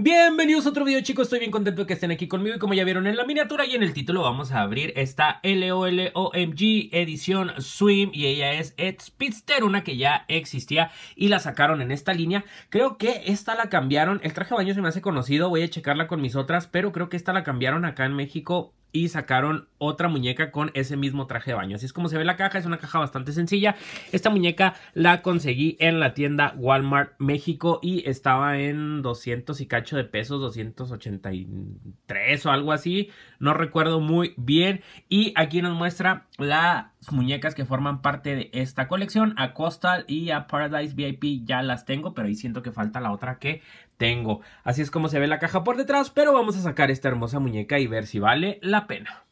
Bienvenidos a otro video chicos, estoy bien contento de que estén aquí conmigo y como ya vieron en la miniatura y en el título vamos a abrir esta LOLOMG edición Swim y ella es Ed Spitster, una que ya existía y la sacaron en esta línea, creo que esta la cambiaron, el traje de baño se me hace conocido, voy a checarla con mis otras, pero creo que esta la cambiaron acá en México y sacaron otra muñeca con ese mismo traje de baño. Así es como se ve la caja, es una caja bastante sencilla. Esta muñeca la conseguí en la tienda Walmart México y estaba en 200 y cacho de pesos, 283 o algo así, no recuerdo muy bien. Y aquí nos muestra las muñecas que forman parte de esta colección. A Coastal y a Paradise VIP ya las tengo, pero ahí siento que falta la otra que tengo. Así es como se ve la caja por detrás, pero vamos a sacar esta hermosa muñeca y ver si vale la pena.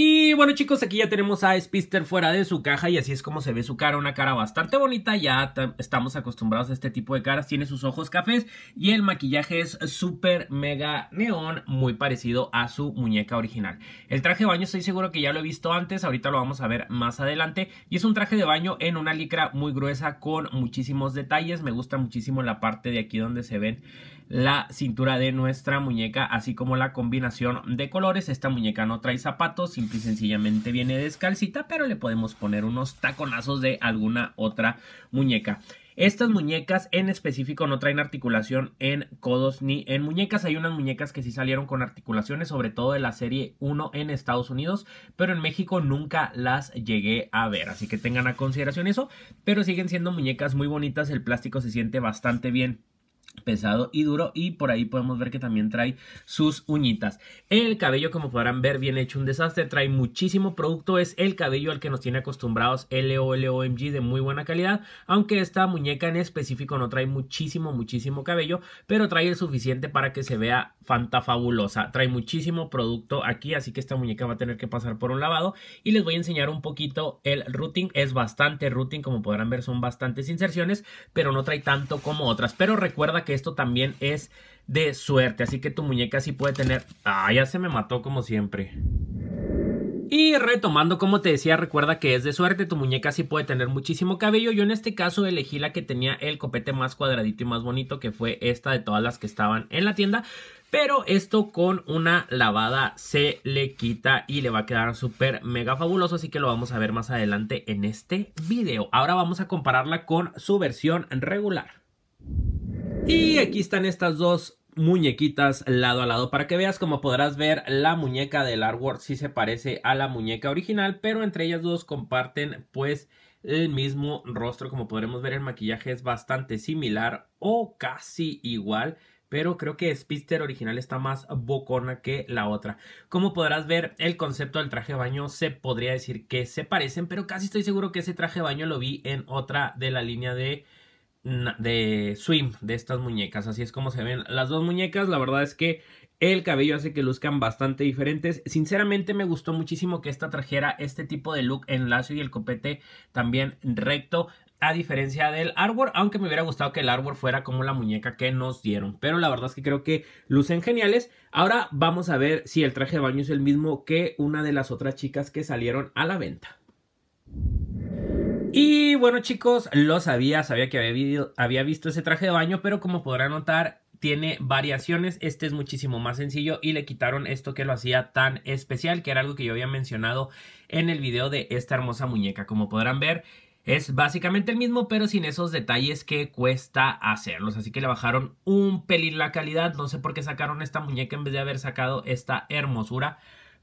Y bueno chicos, aquí ya tenemos a Spister fuera de su caja y así es como se ve su cara, una cara bastante bonita, ya estamos acostumbrados a este tipo de caras, tiene sus ojos cafés y el maquillaje es súper mega neón, muy parecido a su muñeca original. El traje de baño estoy seguro que ya lo he visto antes, ahorita lo vamos a ver más adelante y es un traje de baño en una licra muy gruesa con muchísimos detalles, me gusta muchísimo la parte de aquí donde se ven la cintura de nuestra muñeca así como la combinación de colores, esta muñeca no trae zapatos, y sencillamente viene descalcita, pero le podemos poner unos taconazos de alguna otra muñeca. Estas muñecas en específico no traen articulación en codos ni en muñecas. Hay unas muñecas que sí salieron con articulaciones, sobre todo de la serie 1 en Estados Unidos, pero en México nunca las llegué a ver. Así que tengan a consideración eso, pero siguen siendo muñecas muy bonitas. El plástico se siente bastante bien pesado y duro y por ahí podemos ver que también trae sus uñitas. El cabello como podrán ver bien hecho un desastre, trae muchísimo producto, es el cabello al que nos tiene acostumbrados LOLOMG de muy buena calidad, aunque esta muñeca en específico no trae muchísimo muchísimo cabello, pero trae el suficiente para que se vea fantafabulosa. Trae muchísimo producto aquí, así que esta muñeca va a tener que pasar por un lavado y les voy a enseñar un poquito el routing, es bastante routing como podrán ver son bastantes inserciones, pero no trae tanto como otras, pero recuerda que que esto también es de suerte. Así que tu muñeca sí puede tener... Ah, ya se me mató como siempre. Y retomando, como te decía, recuerda que es de suerte, tu muñeca sí puede tener muchísimo cabello. Yo en este caso elegí la que tenía el copete más cuadradito y más bonito, que fue esta de todas las que estaban en la tienda. Pero esto con una lavada se le quita y le va a quedar súper mega fabuloso, así que lo vamos a ver más adelante en este video. Ahora vamos a compararla con su versión regular. Y aquí están estas dos muñequitas lado a lado para que veas como podrás ver la muñeca del artwork sí se parece a la muñeca original pero entre ellas dos comparten pues el mismo rostro como podremos ver el maquillaje es bastante similar o casi igual pero creo que Spister original está más bocona que la otra. Como podrás ver, el concepto del traje de baño se podría decir que se parecen, pero casi estoy seguro que ese traje de baño lo vi en otra de la línea de de swim de estas muñecas. Así es como se ven las dos muñecas. La verdad es que el cabello hace que luzcan bastante diferentes. Sinceramente me gustó muchísimo que esta trajera este tipo de look en lazo y el copete también recto. A diferencia del artwork, aunque me hubiera gustado que el artwork fuera como la muñeca que nos dieron. Pero la verdad es que creo que lucen geniales. Ahora vamos a ver si el traje de baño es el mismo que una de las otras chicas que salieron a la venta. Y bueno chicos, lo sabía, sabía que había, visto ese traje de baño, pero como podrán notar, tiene variaciones. Este es muchísimo más sencillo y le quitaron esto que lo hacía tan especial, que era algo que yo había mencionado en el video de esta hermosa muñeca. Como podrán ver, es básicamente el mismo, pero sin esos detalles que cuesta hacerlos. Así que le bajaron un pelín la calidad. No sé por qué sacaron esta muñeca en vez de haber sacado esta hermosura.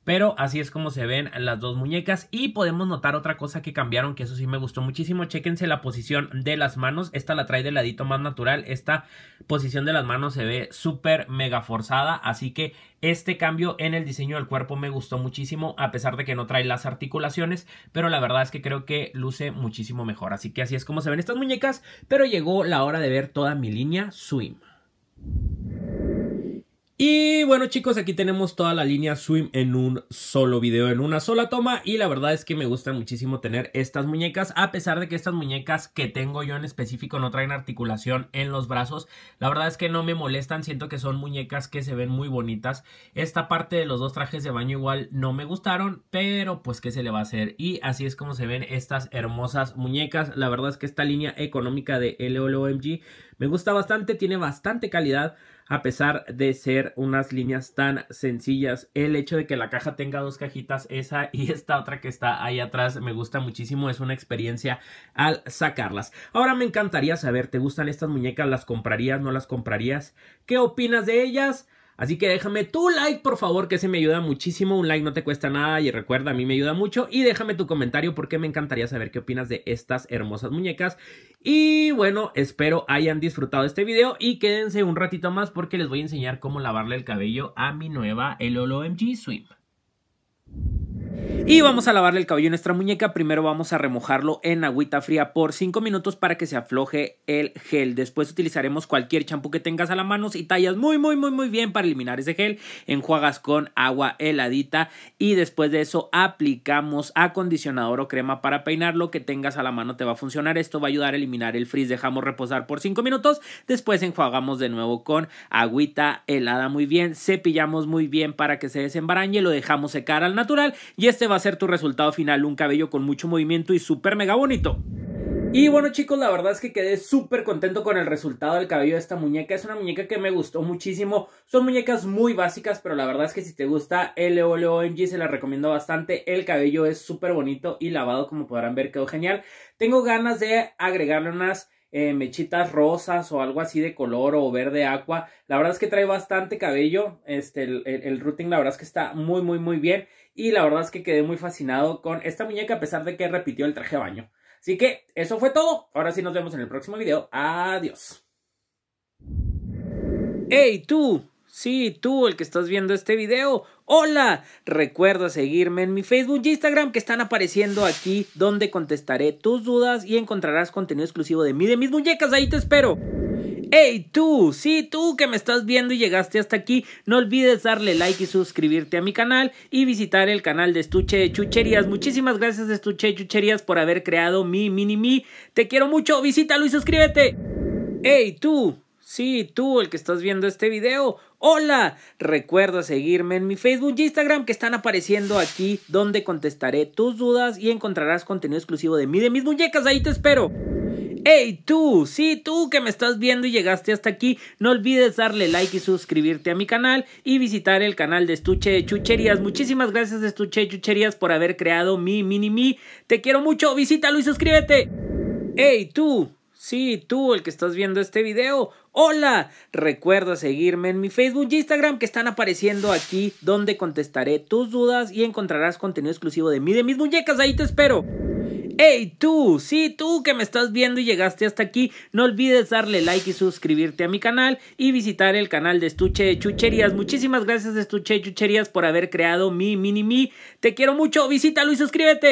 Pero así es como se ven las dos muñecas. Y podemos notar otra cosa que cambiaron, que eso sí me gustó muchísimo. Chéquense la posición de las manos. Esta la trae del ladito más natural. Esta posición de las manos se ve súper mega forzada. Así que este cambio en el diseño del cuerpo me gustó muchísimo. A pesar de que no trae las articulaciones. Pero la verdad es que creo que luce muchísimo mejor. Así que así es como se ven estas muñecas. Pero llegó la hora de ver toda mi línea Swim. Y bueno chicos, aquí tenemos toda la línea Swim en un solo video, en una sola toma y la verdad es que me gusta muchísimo tener estas muñecas a pesar de que estas muñecas que tengo yo en específico no traen articulación en los brazos, la verdad es que no me molestan, siento que son muñecas que se ven muy bonitas, esta parte de los dos trajes de baño igual no me gustaron, pero pues que se le va a hacer y así es como se ven estas hermosas muñecas, la verdad es que esta línea económica de LOLOMG me gusta bastante, tiene bastante calidad, a pesar de ser unas líneas tan sencillas. El hecho de que la caja tenga dos cajitas, esa y esta otra que está ahí atrás, me gusta muchísimo, es una experiencia al sacarlas. Ahora me encantaría saber, ¿te gustan estas muñecas? ¿Las comprarías? ¿No las comprarías? ¿Qué opinas de ellas? Así que déjame tu like, por favor, que se me ayuda muchísimo. Un like no te cuesta nada y recuerda, a mí me ayuda mucho. Y déjame tu comentario porque me encantaría saber qué opinas de estas hermosas muñecas. Y bueno, espero hayan disfrutado este video y quédense un ratito más porque les voy a enseñar cómo lavarle el cabello a mi nueva mg Swim. Y vamos a lavarle el cabello a nuestra muñeca. Primero vamos a remojarlo en agüita fría por 5 minutos para que se afloje el gel. Después utilizaremos cualquier champú que tengas a la mano y tallas muy, muy, muy, muy bien para eliminar ese gel. Enjuagas con agua heladita y después de eso aplicamos acondicionador o crema para peinar. Lo que tengas a la mano te va a funcionar. Esto va a ayudar a eliminar el frizz. Dejamos reposar por 5 minutos. Después enjuagamos de nuevo con agüita helada muy bien. Cepillamos muy bien para que se desembarañe. Lo dejamos secar al natural y este va a ser tu resultado final, un cabello con mucho movimiento y súper mega bonito. Y bueno chicos, la verdad es que quedé súper contento con el resultado del cabello de esta muñeca. Es una muñeca que me gustó muchísimo. Son muñecas muy básicas, pero la verdad es que si te gusta LOLOMG se la recomiendo bastante. El cabello es súper bonito y lavado, como podrán ver, quedó genial. Tengo ganas de agregarle unas eh, mechitas rosas o algo así de color o verde agua. La verdad es que trae bastante cabello. Este, el, el, routing la verdad es que está muy, muy, muy bien y la verdad es que quedé muy fascinado con esta muñeca a pesar de que repitió el traje de baño. Así que eso fue todo, ahora sí nos vemos en el próximo video, adiós. ¡Hey tú! Sí, tú, el que estás viendo este video. ¡Hola! Recuerda seguirme en mi Facebook y Instagram que están apareciendo aquí donde contestaré tus dudas y encontrarás contenido exclusivo de mí, de mis muñecas. Ahí te espero. Hey tú, sí tú que me estás viendo y llegaste hasta aquí, no olvides darle like y suscribirte a mi canal y visitar el canal de Estuche de Chucherías. Muchísimas gracias Estuche de Chucherías por haber creado mi mini mi. Te quiero mucho, visítalo y suscríbete. Hey tú, sí tú el que estás viendo este video. Hola, recuerda seguirme en mi Facebook y Instagram que están apareciendo aquí donde contestaré tus dudas y encontrarás contenido exclusivo de mí, de mis muñecas, ahí te espero. Hey tú, sí tú que me estás viendo y llegaste hasta aquí, no olvides darle like y suscribirte a mi canal y visitar el canal de Estuche de Chucherías. Muchísimas gracias Estuche de Chucherías por haber creado mi mini mi. Te quiero mucho, visítalo y suscríbete. Hey tú, sí tú el que estás viendo este video. Hola, recuerda seguirme en mi Facebook y Instagram que están apareciendo aquí donde contestaré tus dudas y encontrarás contenido exclusivo de mí, de mis muñecas. Ahí te espero. Hey tú, sí tú que me estás viendo y llegaste hasta aquí, no olvides darle like y suscribirte a mi canal y visitar el canal de Estuche de Chucherías. Muchísimas gracias Estuche de Chucherías por haber creado mi mini mi. Te quiero mucho, visítalo y suscríbete.